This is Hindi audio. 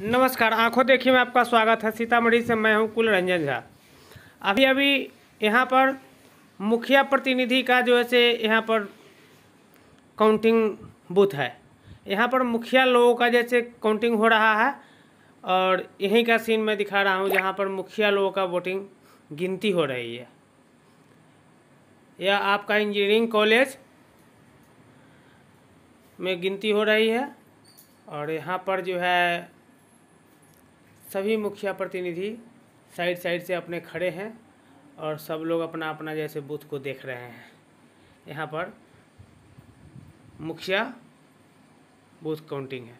नमस्कार आंखों देखिए में आपका स्वागत है सीतामढ़ी से मैं हूं कुल रंजन झा अभी अभी यहां पर मुखिया प्रतिनिधि का जो है से यहाँ पर काउंटिंग बूथ है यहाँ पर मुखिया लोगों का जैसे काउंटिंग हो रहा है और यहीं का सीन मैं दिखा रहा हूँ जहाँ पर मुखिया लोगों का वोटिंग गिनती हो रही है यह आपका इंजीनियरिंग कॉलेज में गिनती हो रही है और यहाँ पर जो है सभी मुखिया प्रतिनिधि साइड साइड से अपने खड़े हैं और सब लोग अपना अपना जैसे बूथ को देख रहे हैं यहाँ पर मुखिया बूथ काउंटिंग है